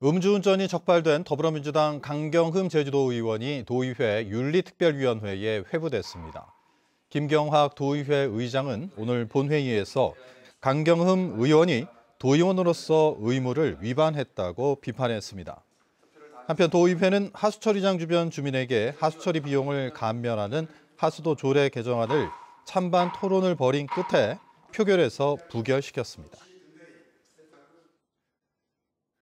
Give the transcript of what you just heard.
음주운전이 적발된 더불어민주당 강경흠 제주도 의원이 도의회 윤리특별위원회에 회부됐습니다. 김경학 도의회 의장은 오늘 본회의에서 강경흠 의원이 도의원으로서 의무를 위반했다고 비판했습니다. 한편 도의회는 하수처리장 주변 주민에게 하수처리 비용을 감면하는 하수도 조례 개정안을 찬반 토론을 벌인 끝에 표결에서 부결시켰습니다.